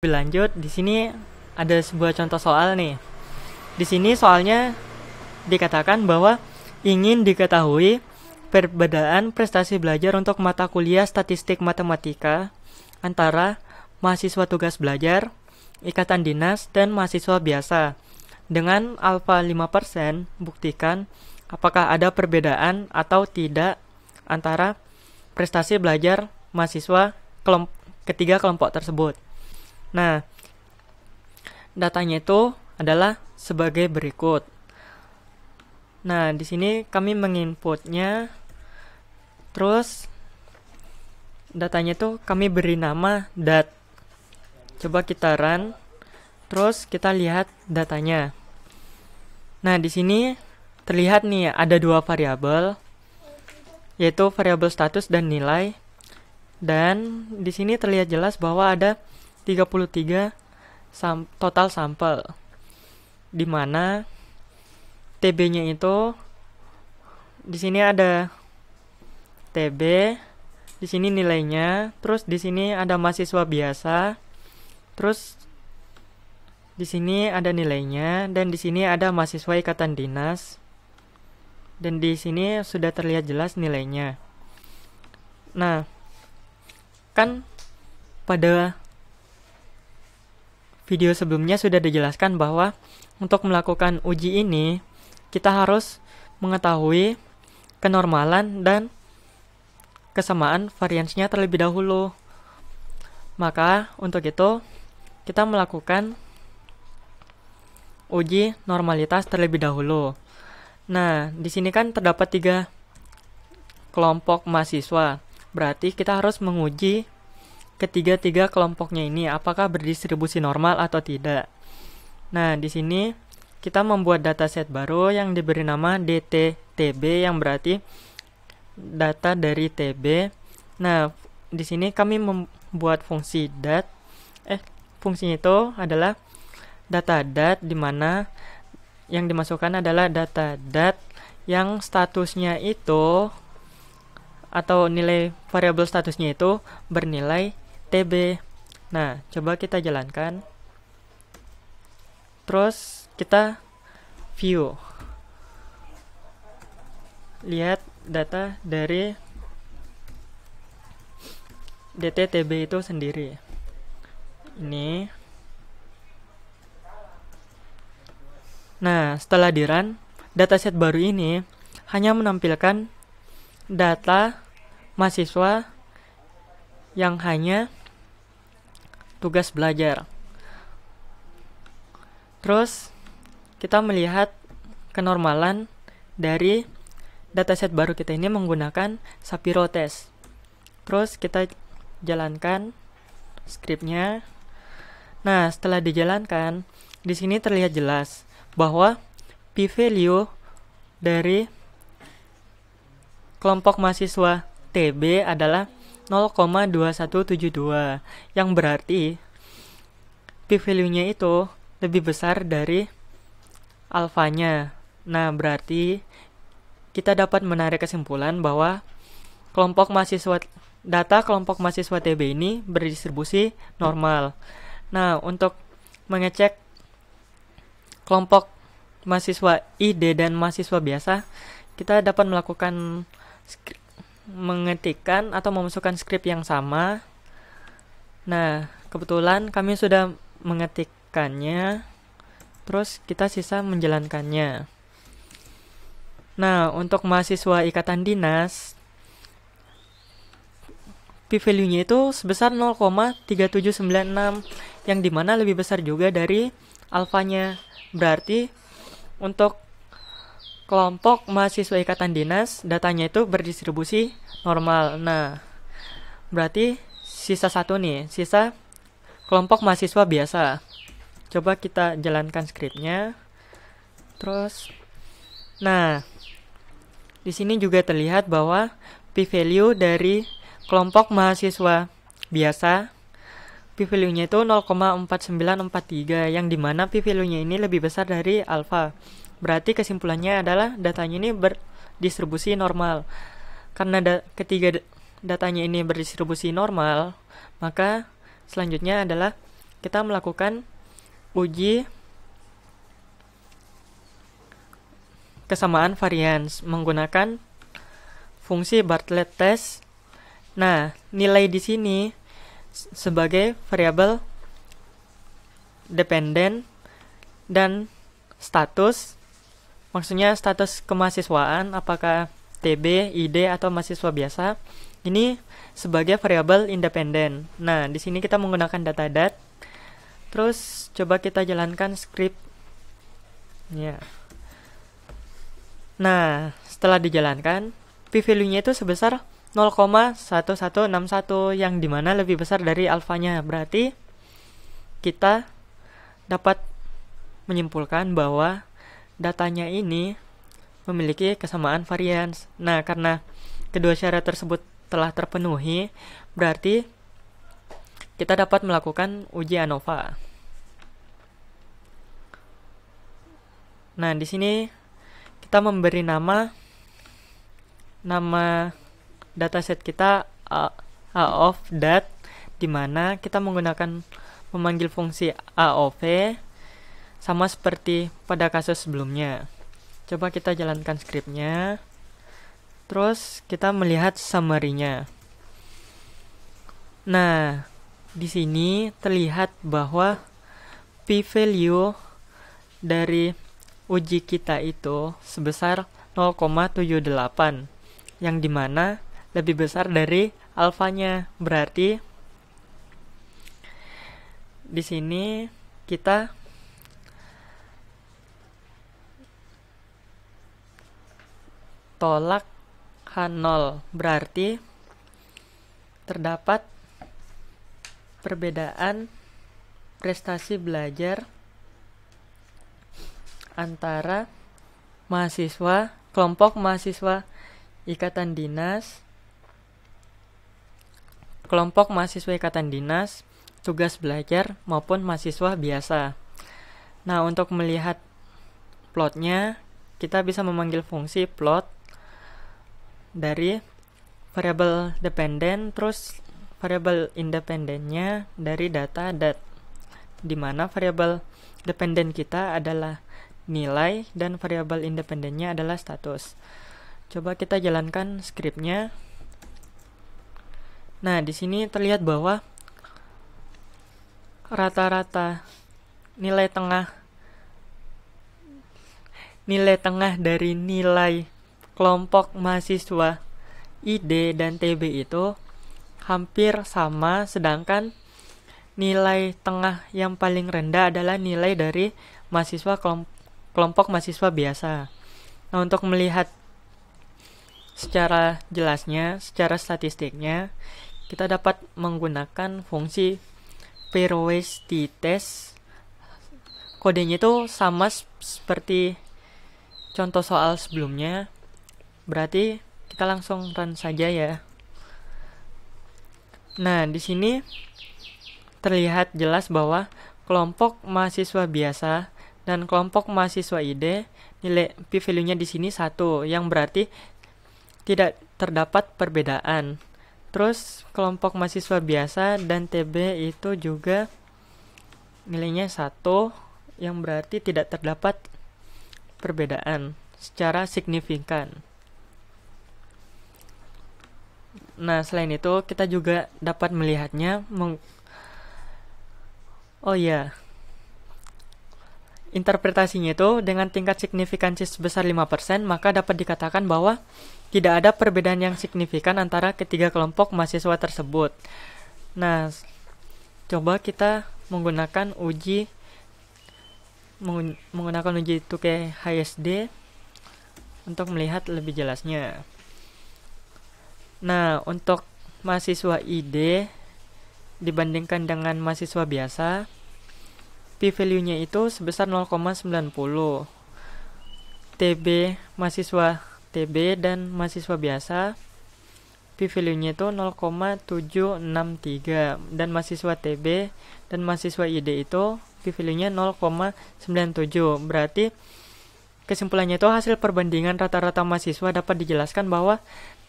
Lebih di sini ada sebuah contoh soal nih. Di sini soalnya dikatakan bahwa ingin diketahui perbedaan prestasi belajar untuk mata kuliah statistik matematika antara mahasiswa tugas belajar, ikatan dinas, dan mahasiswa biasa. Dengan alfa 5%, buktikan apakah ada perbedaan atau tidak antara prestasi belajar mahasiswa kelomp ketiga kelompok tersebut. Nah, datanya itu adalah sebagai berikut. Nah, di sini kami menginputnya terus datanya itu kami beri nama dat. Coba kita run. Terus kita lihat datanya. Nah, di sini terlihat nih ada dua variabel yaitu variabel status dan nilai. Dan di sini terlihat jelas bahwa ada 33 sam total sampel di mana TB-nya itu di sini ada TB, di sini nilainya, terus di sini ada mahasiswa biasa, terus di sini ada nilainya dan di sini ada mahasiswa ikatan dinas. Dan di sini sudah terlihat jelas nilainya. Nah, kan pada video sebelumnya sudah dijelaskan bahwa untuk melakukan uji ini kita harus mengetahui kenormalan dan kesamaan variansnya terlebih dahulu. Maka untuk itu kita melakukan uji normalitas terlebih dahulu. Nah, di sini kan terdapat tiga kelompok mahasiswa. Berarti kita harus menguji ketiga-tiga kelompoknya ini apakah berdistribusi normal atau tidak. Nah, di sini kita membuat dataset baru yang diberi nama DTTB yang berarti data dari TB. Nah, di sini kami membuat fungsi dat eh fungsi itu adalah data dat di mana yang dimasukkan adalah data dat yang statusnya itu atau nilai variabel statusnya itu bernilai TB. Nah, coba kita jalankan. Terus kita view. Lihat data dari DTTB itu sendiri. Ini. Nah, setelah diran, run, dataset baru ini hanya menampilkan data mahasiswa yang hanya tugas belajar. Terus kita melihat kenormalan dari dataset baru kita ini menggunakan Sapiro test. Terus kita jalankan scriptnya. Nah, setelah dijalankan, di sini terlihat jelas bahwa p-value dari kelompok mahasiswa TB adalah 0,2172 yang berarti p value-nya itu lebih besar dari alfanya. Nah, berarti kita dapat menarik kesimpulan bahwa kelompok mahasiswa data kelompok mahasiswa TB ini berdistribusi normal. Nah, untuk mengecek kelompok mahasiswa ID dan mahasiswa biasa, kita dapat melakukan mengetikkan atau memasukkan skrip yang sama. Nah, kebetulan kami sudah mengetikkannya. Terus kita sisa menjalankannya. Nah, untuk mahasiswa ikatan dinas, p-value-nya itu sebesar 0,3796 yang dimana lebih besar juga dari alfanya. Berarti untuk kelompok mahasiswa ikatan dinas datanya itu berdistribusi normal. Nah, berarti sisa satu nih, sisa kelompok mahasiswa biasa. Coba kita jalankan skripnya. Terus, nah, di sini juga terlihat bahwa p-value dari kelompok mahasiswa biasa p-value-nya itu 0,4943 yang dimana p-value-nya ini lebih besar dari alpha. Berarti kesimpulannya adalah datanya ini berdistribusi normal. Karena da ketiga datanya ini berdistribusi normal, maka selanjutnya adalah kita melakukan uji kesamaan varians menggunakan fungsi Bartlett test. Nah, nilai di sini sebagai variabel dependen dan status Maksudnya status kemahasiswaan apakah TB, ID atau mahasiswa biasa ini sebagai variabel independen. Nah, di sini kita menggunakan data dat. Terus coba kita jalankan script. Ya. Nah, setelah dijalankan, p value-nya itu sebesar 0,1161 yang dimana lebih besar dari alfanya. Berarti kita dapat menyimpulkan bahwa datanya ini memiliki kesamaan varians. Nah, karena kedua syarat tersebut telah terpenuhi, berarti kita dapat melakukan uji ANOVA. Nah, di sini kita memberi nama nama dataset kita a, of dat di mana kita menggunakan memanggil fungsi AOV sama seperti pada kasus sebelumnya. Coba kita jalankan skripnya. Terus kita melihat summary-nya. Nah, di sini terlihat bahwa p value dari uji kita itu sebesar 0,78 yang dimana lebih besar dari alfanya berarti di sini kita tolak H0 berarti terdapat perbedaan prestasi belajar antara mahasiswa kelompok mahasiswa ikatan dinas kelompok mahasiswa ikatan dinas tugas belajar maupun mahasiswa biasa nah untuk melihat plotnya kita bisa memanggil fungsi plot dari variabel dependen terus variabel independennya dari data dat di mana variabel dependen kita adalah nilai dan variabel independennya adalah status. Coba kita jalankan scriptnya. Nah, di sini terlihat bahwa rata-rata nilai tengah nilai tengah dari nilai kelompok mahasiswa ID dan TB itu hampir sama sedangkan nilai tengah yang paling rendah adalah nilai dari mahasiswa kelompok mahasiswa biasa. Nah, untuk melihat secara jelasnya, secara statistiknya, kita dapat menggunakan fungsi t test. Kodenya itu sama seperti contoh soal sebelumnya, Berarti kita langsung run saja ya. Nah, di sini terlihat jelas bahwa kelompok mahasiswa biasa dan kelompok mahasiswa ide nilai p value-nya di sini satu yang berarti tidak terdapat perbedaan. Terus kelompok mahasiswa biasa dan TB itu juga nilainya satu yang berarti tidak terdapat perbedaan secara signifikan. Nah, selain itu kita juga dapat melihatnya meng Oh iya. Interpretasinya itu dengan tingkat signifikansi sebesar 5%, maka dapat dikatakan bahwa tidak ada perbedaan yang signifikan antara ketiga kelompok mahasiswa tersebut. Nah, coba kita menggunakan uji menggunakan uji 2K HSD untuk melihat lebih jelasnya. Nah, untuk mahasiswa ID dibandingkan dengan mahasiswa biasa, p value-nya itu sebesar 0,90. TB mahasiswa TB dan mahasiswa biasa p value-nya itu 0,763 dan mahasiswa TB dan mahasiswa ID itu p value-nya 0,97. Berarti kesimpulannya itu hasil perbandingan rata-rata mahasiswa dapat dijelaskan bahwa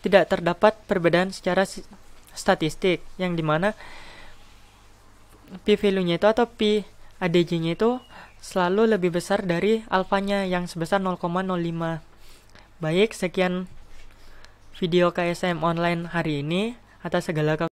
tidak terdapat perbedaan secara statistik yang dimana p value-nya itu atau p ADJ-nya itu selalu lebih besar dari alfanya yang sebesar 0,05. Baik, sekian video KSM online hari ini atas segala